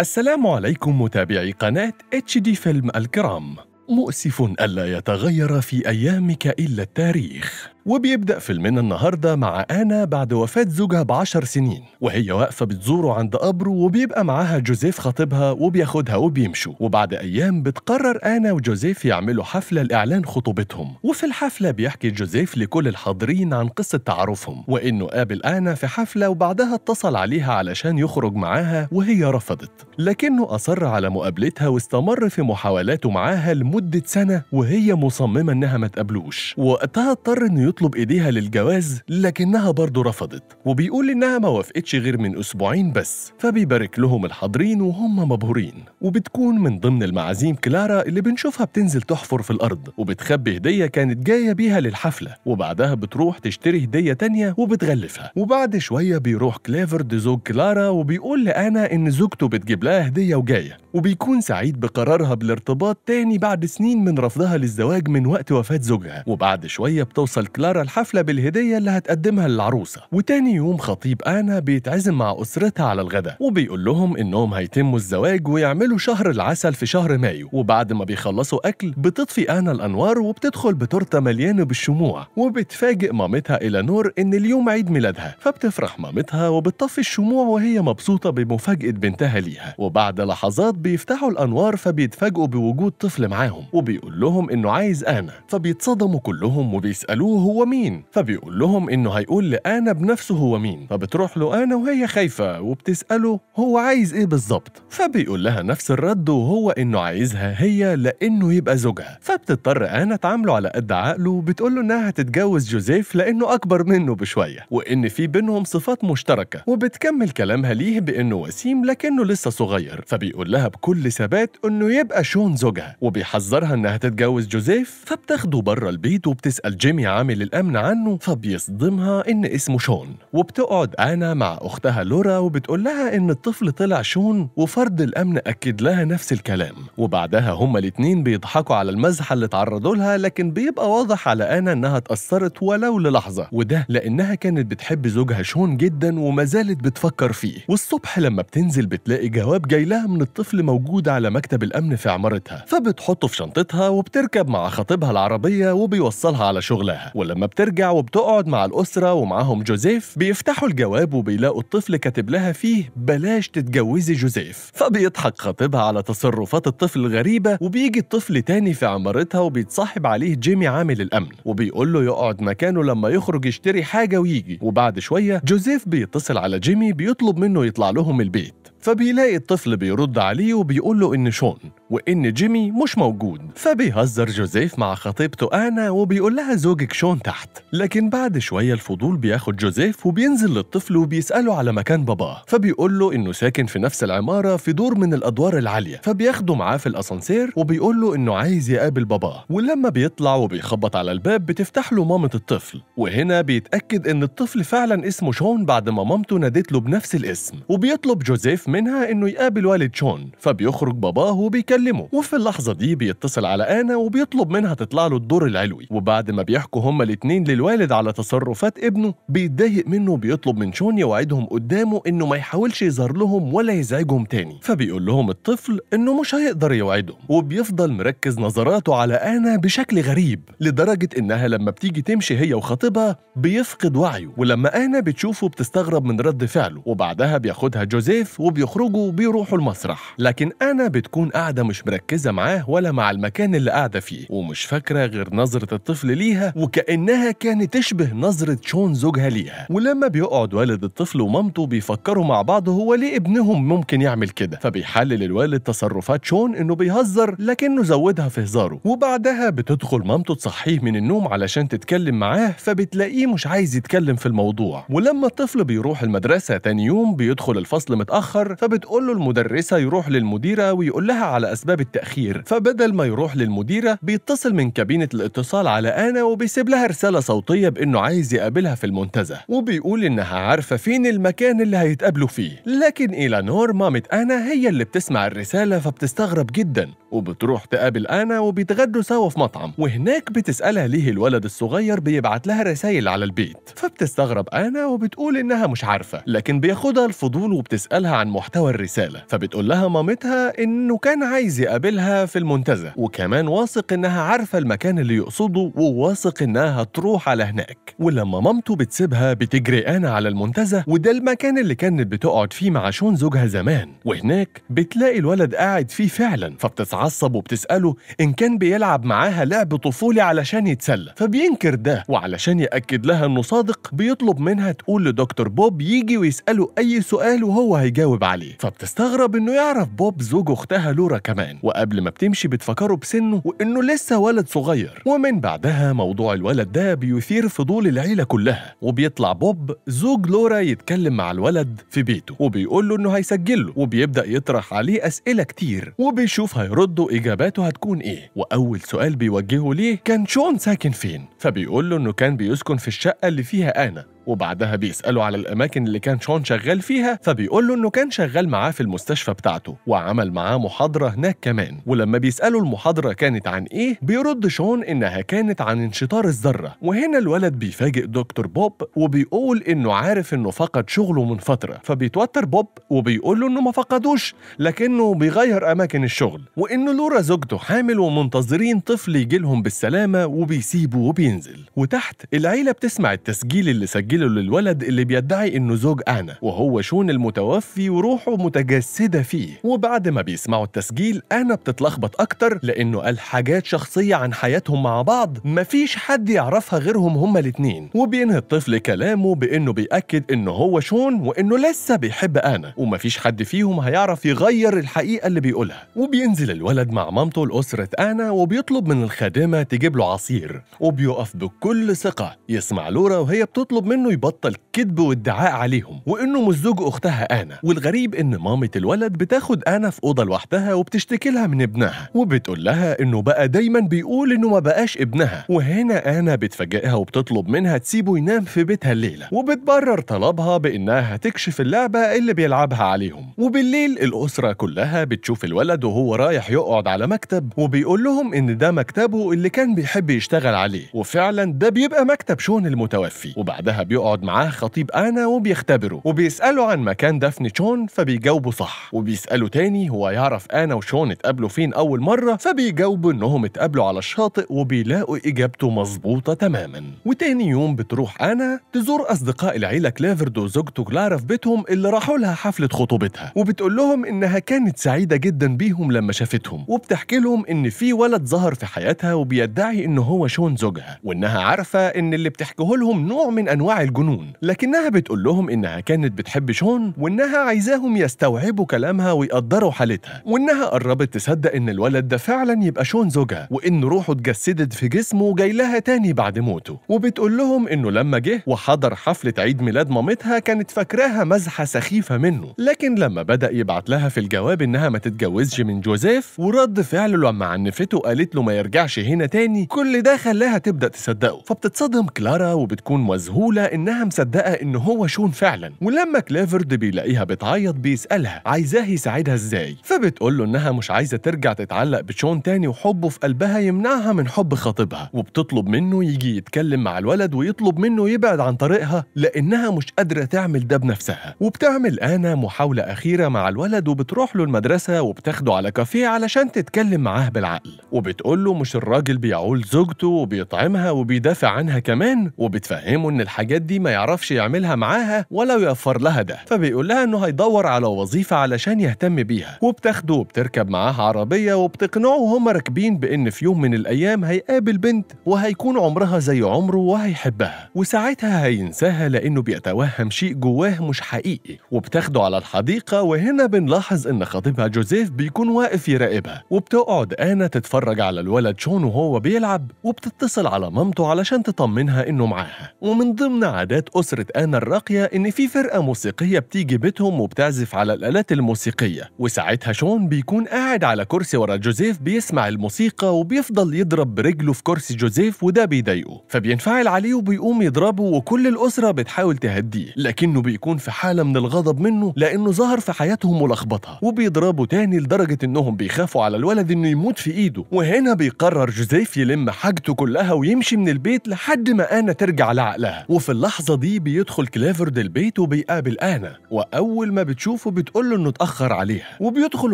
السلام عليكم متابعي قناة اتش دي فيلم الكرام مؤسف ألا يتغير في أيامك إلا التاريخ وبيبدأ فيلمنا النهاردة مع أنا بعد وفاة زوجها بعشر سنين وهي واقفة بتزوره عند قبره وبيبقى معاها جوزيف خطيبها وبياخدها وبيمشوا وبعد أيام بتقرر أنا وجوزيف يعملوا حفلة لإعلان خطوبتهم وفي الحفلة بيحكي جوزيف لكل الحاضرين عن قصة تعارفهم وإنه قابل أنا في حفلة وبعدها اتصل عليها علشان يخرج معاها وهي رفضت لكنه أصر على مقابلتها واستمر في محاولاته معاها لمدة سنة وهي مصممة إنها ما تقابلوش وقتها اضطر إنه يطلب ايديها للجواز لكنها برضه رفضت وبيقول انها ما وافقتش غير من اسبوعين بس فبيبارك لهم الحاضرين وهم مبهورين وبتكون من ضمن المعازيم كلارا اللي بنشوفها بتنزل تحفر في الارض وبتخبي هديه كانت جايه بيها للحفله وبعدها بتروح تشتري هديه تانية وبتغلفها وبعد شويه بيروح كليفرد زوج كلارا وبيقول لانا ان زوجته بتجيب لها هديه وجايه وبيكون سعيد بقرارها بالارتباط تاني بعد سنين من رفضها للزواج من وقت وفاه زوجها وبعد شويه بتوصل كلارا كلارا الحفلة بالهدية اللي هتقدمها للعروسة وتاني يوم خطيب أنا بيتعزم مع أسرتها على الغداء وبيقول لهم إنهم هيتموا الزواج ويعملوا شهر العسل في شهر مايو وبعد ما بيخلصوا أكل بتطفي أنا الأنوار وبتدخل بتورتة مليانة بالشموع وبتفاجئ مامتها إلى إن اليوم عيد ميلادها فبتفرح مامتها وبتطفي الشموع وهي مبسوطة بمفاجأة بنتها ليها وبعد لحظات بيفتحوا الأنوار فبيتفاجئوا بوجود طفل معاهم وبيقول لهم إنه عايز أنا فبيتصدموا كلهم وبيسألوه هو مين فبيقول لهم انه هيقول لآنا بنفسه هو مين فبتروح له آنا وهي خايفة وبتسأله هو عايز ايه بالظبط فبيقول لها نفس الرد وهو انه عايزها هي لانه يبقى زوجها فبتضطر آنا تعامله على قد عقله وبتقول له انها هتتجوز جوزيف لانه اكبر منه بشوية وان في بينهم صفات مشتركة وبتكمل كلامها ليه بانه وسيم لكنه لسه صغير فبيقول لها بكل ثبات انه يبقى شون زوجها وبيحذرها انها تتجوز جوزيف فبتاخده بره البيت وبتسأل جيمي عامل للأمن عنه فبيصدمها إن اسمه شون وبتقعد أنا مع أختها لورا وبتقول لها إن الطفل طلع شون وفرد الأمن أكد لها نفس الكلام وبعدها هما الاتنين بيضحكوا على المزحة اللي تعرضوا لها لكن بيبقى واضح على أنا إنها اتأثرت ولو للحظة وده لأنها كانت بتحب زوجها شون جدا وما زالت بتفكر فيه والصبح لما بتنزل بتلاقي جواب جاي لها من الطفل موجود على مكتب الأمن في عمارتها فبتحطه في شنطتها وبتركب مع خطيبها العربية وبيوصلها على شغلها ولما ولما بترجع وبتقعد مع الأسرة ومعاهم جوزيف بيفتحوا الجواب وبيلاقوا الطفل كاتب لها فيه بلاش تتجوزي جوزيف فبيضحك خطيبها على تصرفات الطفل الغريبة وبيجي الطفل تاني في عمارتها وبيتصاحب عليه جيمي عامل الأمن وبيقول له يقعد مكانه لما يخرج يشتري حاجة ويجي وبعد شوية جوزيف بيتصل على جيمي بيطلب منه يطلع لهم البيت فبيلاقي الطفل بيرد عليه وبيقول له إن شون وإن جيمي مش موجود فبيهزر جوزيف مع خطيبته أنا وبيقول لها زوجك شون تحت لكن بعد شوية الفضول بياخد جوزيف وبينزل للطفل وبيسأله على مكان باباه فبيقول له إنه ساكن في نفس العمارة في دور من الأدوار العالية فبياخده معاه في الأسانسير وبيقول له إنه عايز يقابل باباه ولما بيطلع وبيخبط على الباب بتفتح له مامة الطفل وهنا بيتأكد إن الطفل فعلا اسمه شون بعد ما مامته نادت له بنفس الاسم وبيطلب جوزيف منها إنه يقابل والد شون فبيخرج باباه وبيكلم بيتكلموا وفي اللحظه دي بيتصل على انا وبيطلب منها تطلع له الدور العلوي وبعد ما بيحكوا هما الاتنين للوالد على تصرفات ابنه بيتضايق منه وبيطلب من شون يوعدهم قدامه انه ما يحاولش يظهر لهم ولا يزعجهم تاني فبيقول لهم الطفل انه مش هيقدر يوعدهم وبيفضل مركز نظراته على انا بشكل غريب لدرجه انها لما بتيجي تمشي هي وخطيبها بيفقد وعيه ولما انا بتشوفه بتستغرب من رد فعله وبعدها بياخدها جوزيف وبيخرجوا وبيروحوا المسرح لكن انا بتكون قاعده مش مركزة معاه ولا مع المكان اللي قاعدة فيه ومش فاكرة غير نظرة الطفل ليها وكأنها كانت تشبه نظرة شون زوجها ليها ولما بيقعد والد الطفل ومامته بيفكروا مع بعض هو ليه ابنهم ممكن يعمل كده فبيحلل الوالد تصرفات شون انه بيهزر لكنه زودها في هزاره وبعدها بتدخل مامته تصحيه من النوم علشان تتكلم معاه فبتلاقيه مش عايز يتكلم في الموضوع ولما الطفل بيروح المدرسة تاني يوم بيدخل الفصل متأخر فبتقول له المدرسة يروح للمديرة ويقول لها على أسباب التأخير فبدل ما يروح للمديرة بيتصل من كابينة الاتصال على أنا وبيسيب لها رسالة صوتية بإنه عايز يقابلها في المنتزه وبيقول إنها عارفة فين المكان اللي هيتقابلوا فيه لكن إيلانور مامة أنا هي اللي بتسمع الرسالة فبتستغرب جدا وبتروح تقابل أنا وبيتغدوا سوا في مطعم وهناك بتسألها ليه الولد الصغير بيبعت لها رسايل على البيت فبتستغرب أنا وبتقول إنها مش عارفة لكن بياخدها الفضول وبتسألها عن محتوى الرسالة فبتقول لها مامتها إنه كان عايز عايز يقابلها في المنتزه وكمان واثق انها عارفه المكان اللي يقصده وواثق انها هتروح على هناك ولما مامته بتسيبها بتجري انا على المنتزه وده المكان اللي كانت بتقعد فيه مع شون زوجها زمان وهناك بتلاقي الولد قاعد فيه فعلا فبتتعصب وبتساله ان كان بيلعب معاها لعب طفولي علشان يتسلى فبينكر ده وعلشان ياكد لها انه صادق بيطلب منها تقول لدكتور بوب يجي ويساله اي سؤال وهو هيجاوب عليه فبتستغرب انه يعرف بوب زوج اختها لورا كمان كمان وقبل ما بتمشي بتفكره بسنه وانه لسه ولد صغير ومن بعدها موضوع الولد ده بيثير فضول العيله كلها وبيطلع بوب زوج لورا يتكلم مع الولد في بيته وبيقول له انه هيسجله وبيبدا يطرح عليه اسئله كتير وبيشوف هيرد اجاباته هتكون ايه واول سؤال بيوجهه ليه كان شون ساكن فين فبيقول له انه كان بيسكن في الشقه اللي فيها انا وبعدها بيسأله على الأماكن اللي كان شون شغال فيها فبيقول له إنه كان شغال معاه في المستشفى بتاعته وعمل معاه محاضرة هناك كمان ولما بيسأله المحاضرة كانت عن إيه بيرد شون إنها كانت عن انشطار الذرة وهنا الولد بيفاجئ دكتور بوب وبيقول إنه عارف إنه فقد شغله من فترة فبيتوتر بوب وبيقول له إنه ما فقدوش لكنه بيغير أماكن الشغل وإنه لورا زوجته حامل ومنتظرين طفل يجي لهم بالسلامة وبيسيبه وبينزل وتحت العيلة بتسمع التسجيل اللي سجله تسجيله للولد اللي بيدعي انه زوج انا وهو شون المتوفي وروحه متجسده فيه وبعد ما بيسمعوا التسجيل انا بتتلخبط اكتر لانه قال حاجات شخصيه عن حياتهم مع بعض مفيش حد يعرفها غيرهم هما الاتنين وبينهي الطفل كلامه بانه بياكد انه هو شون وانه لسه بيحب انا ومفيش حد فيهم هيعرف يغير الحقيقه اللي بيقولها وبينزل الولد مع مامته لاسره انا وبيطلب من الخادمه تجيب له عصير وبيقف بكل ثقه يسمع لورا وهي بتطلب منه انه يبطل كذب وادعاء عليهم وانه مش زوج اختها انا والغريب ان مامة الولد بتاخد انا في اوضه لوحدها وبتشتكي لها من ابنها وبتقول لها انه بقى دايما بيقول انه ما بقاش ابنها وهنا انا بتفاجئها وبتطلب منها تسيبه ينام في بيتها الليله وبتبرر طلبها بانها هتكشف اللعبه اللي بيلعبها عليهم وبالليل الاسره كلها بتشوف الولد وهو رايح يقعد على مكتب وبيقول لهم ان ده مكتبه اللي كان بيحب يشتغل عليه وفعلا ده بيبقى مكتب شون المتوفي وبعدها بي بيقعد معاه خطيب أنا وبيختبره وبيسأله عن مكان دفن شون فبيجاوبه صح وبيسأله تاني هو يعرف أنا وشون اتقابلوا فين أول مرة فبيجاوبوا إنهم اتقابلوا على الشاطئ وبيلاقوا إجابته مظبوطة تماما وتاني يوم بتروح أنا تزور أصدقاء العيلة كلافرد وزوجته كلارا في بيتهم اللي راحوا لها حفلة خطوبتها وبتقول لهم إنها كانت سعيدة جدا بيهم لما شافتهم وبتحكي لهم إن في ولد ظهر في حياتها وبيدعي إن هو شون زوجها وإنها عارفة إن اللي بتحكيه لهم نوع من أنواع الجنون لكنها بتقول لهم إنها كانت بتحب شون وإنها عايزاهم يستوعبوا كلامها ويقدروا حالتها وإنها قربت تصدق إن الولد ده فعلا يبقى شون زوجها وإن روحه اتجسدت في جسمه وجاي لها تاني بعد موته وبتقول لهم إنه لما جه وحضر حفلة عيد ميلاد مامتها كانت فاكراها مزحة سخيفة منه لكن لما بدأ يبعت لها في الجواب إنها ما تتجوزش من جوزيف ورد فعله لما عنفته قالت له ما يرجعش هنا تاني كل ده خلاها تبدأ تصدقه فبتتصدم كلارا وبتكون مذهولة إنها مصدقة إن هو شون فعلا ولما كليفرد بيلاقيها بتعيط بيسألها عايزاه يساعدها إزاي فبتقول له إنها مش عايزة ترجع تتعلق بشون تاني وحبه في قلبها يمنعها من حب خطيبها وبتطلب منه يجي يتكلم مع الولد ويطلب منه يبعد عن طريقها لأنها مش قادرة تعمل ده بنفسها وبتعمل أنا محاولة أخيرة مع الولد وبتروح له المدرسة وبتاخده على كافيه علشان تتكلم معاه بالعقل وبتقول له مش الراجل بيعول زوجته وبيطعمها وبيدافع عنها كمان وبتفهمه إن الحاجات الحاجات دي ما يعرفش يعملها معاها ولا يوفر لها ده فبيقول لها انه هيدور على وظيفه علشان يهتم بيها وبتاخده وبتركب معاها عربيه وبتقنعه وهما راكبين بان في يوم من الايام هيقابل بنت وهيكون عمرها زي عمره وهيحبها وساعتها هينساها لانه بيتوهم شيء جواه مش حقيقي وبتاخده على الحديقه وهنا بنلاحظ ان خطيبها جوزيف بيكون واقف يراقبها وبتقعد انا تتفرج على الولد شون وهو بيلعب وبتتصل على مامته علشان تطمنها انه معاها ومن ضمن من عادات أسرة آنا الراقية إن في فرقة موسيقية بتيجي بيتهم وبتعزف على الآلات الموسيقية وساعتها شون بيكون قاعد على كرسي ورا جوزيف بيسمع الموسيقى وبيفضل يضرب برجله في كرسي جوزيف وده بيضايقه فبينفعل عليه وبيقوم يضربه وكل الأسرة بتحاول تهديه لكنه بيكون في حالة من الغضب منه لأنه ظهر في حياتهم ولخبطها وبيضربه تاني لدرجة إنهم بيخافوا على الولد إنه يموت في إيده وهنا بيقرر جوزيف يلم حاجته كلها ويمشي من البيت لحد ما آنا ترجع لعقلها وفي اللحظة دي بيدخل كليفرد البيت وبيقابل أنا وأول ما بتشوفه بتقول له إنه اتأخر عليها وبيدخل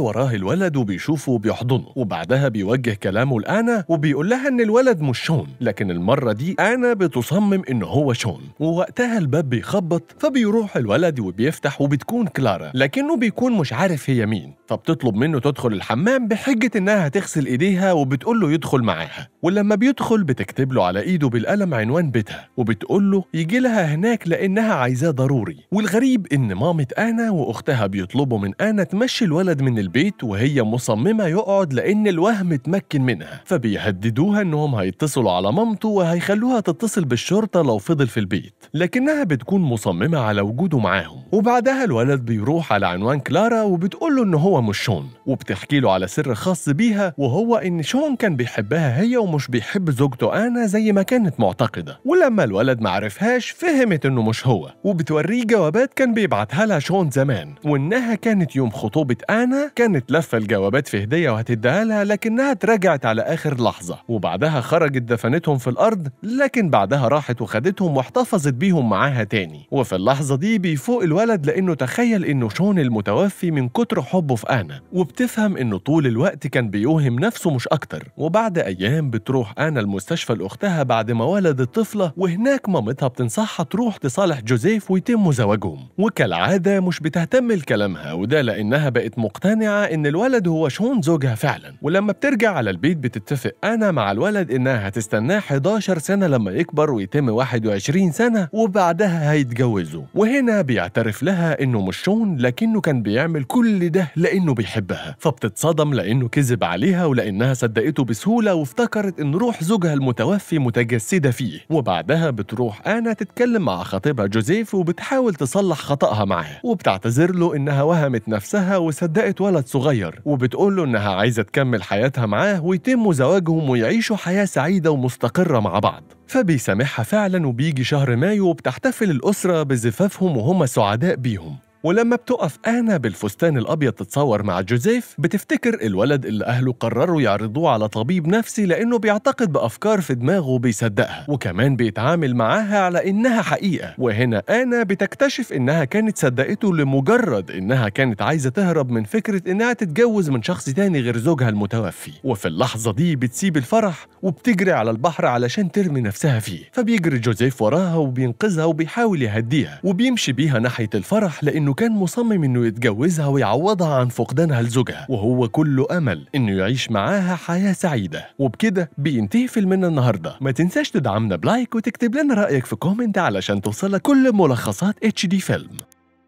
وراه الولد وبيشوفه وبيحضنه وبعدها بيوجه كلامه لأنا وبيقول لها إن الولد مش شون لكن المرة دي أنا بتصمم إن هو شون ووقتها الباب بيخبط فبيروح الولد وبيفتح وبتكون كلارا لكنه بيكون مش عارف هي مين فبتطلب منه تدخل الحمام بحجة إنها هتغسل إيديها وبتقول له يدخل معاها ولما بيدخل بتكتب له على إيده بالقلم عنوان بيتها وبتقول له يجي تسجلها هناك لأنها عايزاه ضروري والغريب إن مامة أنا وأختها بيطلبوا من أنا تمشي الولد من البيت وهي مصممة يقعد لأن الوهم اتمكن منها فبيهددوها إنهم هيتصلوا على مامته وهيخلوها تتصل بالشرطة لو فضل في البيت لكنها بتكون مصممة على وجوده معاهم وبعدها الولد بيروح على عنوان كلارا وبتقول له إن هو مش شون وبتحكي له على سر خاص بيها وهو إن شون كان بيحبها هي ومش بيحب زوجته أنا زي ما كانت معتقدة ولما الولد معرفهاش النقاش فهمت إنه مش هو وبتوريه جوابات كان بيبعتها لها شون زمان وإنها كانت يوم خطوبة أنا كانت لفة الجوابات في هدية وهتديها لها لكنها اترجعت على آخر لحظة وبعدها خرجت دفنتهم في الأرض لكن بعدها راحت وخدتهم واحتفظت بيهم معاها تاني وفي اللحظة دي بيفوق الولد لأنه تخيل إنه شون المتوفي من كتر حبه في أنا وبتفهم إنه طول الوقت كان بيوهم نفسه مش أكتر وبعد أيام بتروح أنا المستشفى لأختها بعد ما ولدت طفلة وهناك مامتها بتنصحها صح تروح تصالح جوزيف ويتم زواجهم وكالعادة مش بتهتم لكلامها وده لأنها بقت مقتنعة إن الولد هو شون زوجها فعلا ولما بترجع على البيت بتتفق أنا مع الولد إنها هتستناه 11 سنة لما يكبر ويتم 21 سنة وبعدها هيتجوزوا وهنا بيعترف لها إنه مش شون لكنه كان بيعمل كل ده لأنه بيحبها فبتتصدم لأنه كذب عليها ولأنها صدقته بسهولة وافتكرت إن روح زوجها المتوفي متجسدة فيه وبعدها بتروح أنا بتتكلم مع خطيبها جوزيف وبتحاول تصلح خطأها معاه وبتعتذر له إنها وهمت نفسها وصدقت ولد صغير وبتقول له إنها عايزة تكمل حياتها معاه ويتم زواجهم ويعيشوا حياة سعيدة ومستقرة مع بعض فبيسامحها فعلا وبيجي شهر مايو وبتحتفل الأسرة بزفافهم وهم سعداء بيهم ولما بتقف أنا بالفستان الأبيض تتصور مع جوزيف بتفتكر الولد اللي أهله قرروا يعرضوه على طبيب نفسي لأنه بيعتقد بأفكار في دماغه بيصدقها وكمان بيتعامل معاها على إنها حقيقة وهنا أنا بتكتشف إنها كانت صدقته لمجرد إنها كانت عايزة تهرب من فكرة إنها تتجوز من شخص تاني غير زوجها المتوفي وفي اللحظة دي بتسيب الفرح وبتجري على البحر علشان ترمي نفسها فيه فبيجري جوزيف وراها وبينقذها وبيحاول يهديها وبيمشي بيها ناحية الفرح لأنه إنه كان مصمم إنه يتجوزها ويعوضها عن فقدانها لزوجها وهو كله أمل إنه يعيش معاها حياة سعيدة وبكده بينتهي فيلمنا النهاردة ما تنساش تدعمنا بلايك وتكتب لنا رأيك في كومنت علشان توصلك كل ملخصات اتش دي فيلم